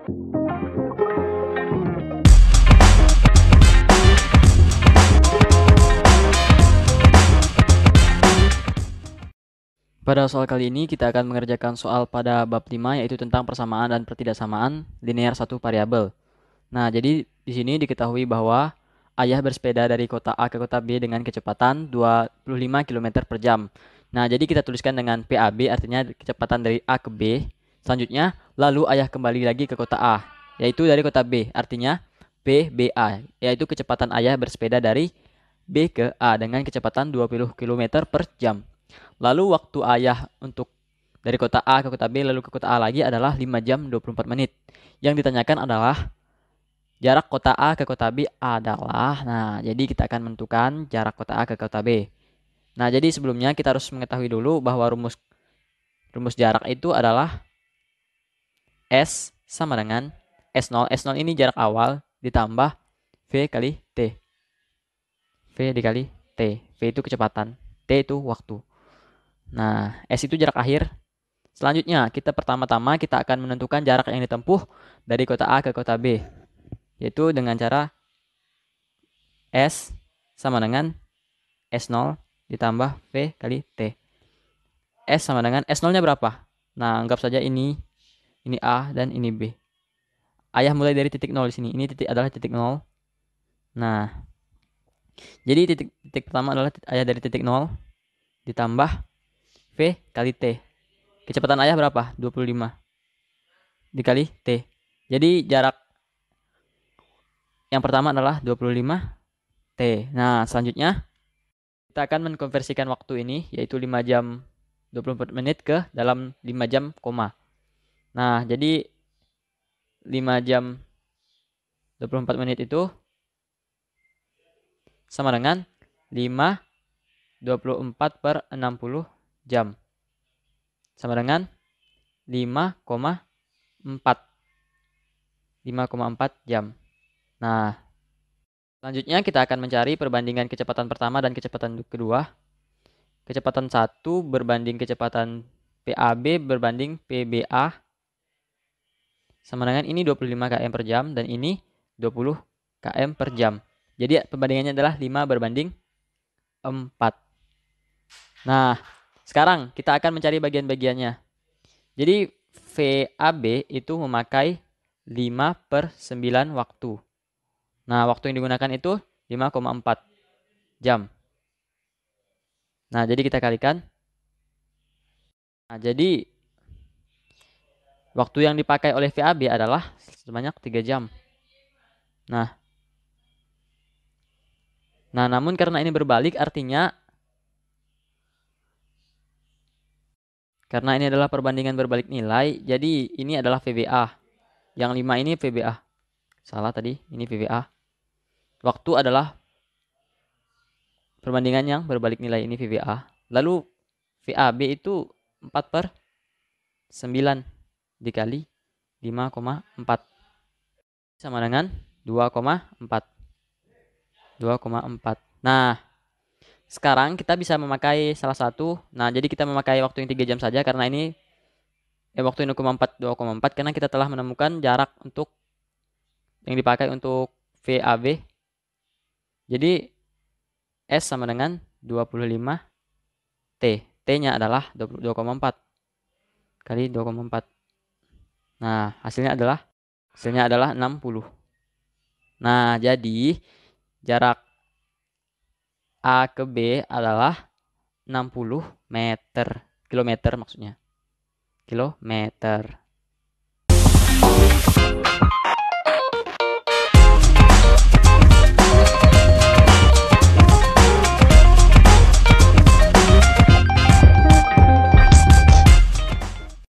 Pada soal kali ini kita akan mengerjakan soal pada bab 5 yaitu tentang persamaan dan pertidaksamaan linear satu variabel. Nah, jadi di sini diketahui bahwa ayah bersepeda dari kota A ke kota B dengan kecepatan 25 km per jam. Nah, jadi kita tuliskan dengan PAB artinya kecepatan dari A ke B Selanjutnya, lalu ayah kembali lagi ke kota A, yaitu dari kota B. Artinya, PBA, yaitu kecepatan ayah bersepeda dari B ke A dengan kecepatan 20 km per jam. Lalu waktu ayah untuk dari kota A ke kota B lalu ke kota A lagi adalah 5 jam 24 menit. Yang ditanyakan adalah jarak kota A ke kota B adalah, nah jadi kita akan menentukan jarak kota A ke kota B. Nah jadi sebelumnya kita harus mengetahui dulu bahwa rumus rumus jarak itu adalah S sama dengan S0. S0 ini jarak awal ditambah V kali T. V dikali T. V itu kecepatan. T itu waktu. Nah, S itu jarak akhir. Selanjutnya, kita pertama-tama kita akan menentukan jarak yang ditempuh dari kota A ke kota B. Yaitu dengan cara S sama dengan S0 ditambah V kali T. S sama dengan S0-nya berapa? Nah, anggap saja ini ini A dan ini B. Ayah mulai dari titik nol di sini. Ini titik adalah titik nol. Nah, jadi titik titik pertama adalah ayah dari titik nol ditambah V kali T. Kecepatan ayah berapa? 25 dikali T. Jadi jarak yang pertama adalah 25 T. Nah, selanjutnya kita akan mengkonversikan waktu ini yaitu 5 jam 24 menit ke dalam 5 jam koma. Nah, jadi 5 jam 24 menit itu sama dengan 5 24 per 60 jam. Sama dengan 5,4. 5,4 jam. Nah, selanjutnya kita akan mencari perbandingan kecepatan pertama dan kecepatan kedua. Kecepatan 1 berbanding kecepatan PAB berbanding PBA sama dengan ini 25 km per jam dan ini 20 km per jam. Jadi perbandingannya adalah 5 berbanding 4. Nah, sekarang kita akan mencari bagian-bagiannya. Jadi VAB itu memakai 5 per 9 waktu. Nah, waktu yang digunakan itu 5,4 jam. Nah, jadi kita kalikan. Nah, jadi Waktu yang dipakai oleh VAB adalah sebanyak 3 jam. Nah, nah namun karena ini berbalik artinya karena ini adalah perbandingan berbalik nilai, jadi ini adalah VBA. Yang 5 ini VBA. Salah tadi, ini VBA. Waktu adalah perbandingan yang berbalik nilai ini VBA. Lalu VAB itu 4 per 9 dikali 5,4 sama dengan 2,4 2,4 nah sekarang kita bisa memakai salah satu nah jadi kita memakai waktu yang 3 jam saja karena ini eh, waktu 2,4 2,4 karena kita telah menemukan jarak untuk yang dipakai untuk VAB jadi S sama dengan 25 T T nya adalah 2,4 kali 2,4 Nah, hasilnya adalah hasilnya adalah 60. Nah, jadi jarak A ke B adalah 60 meter, kilometer maksudnya. Kilometer.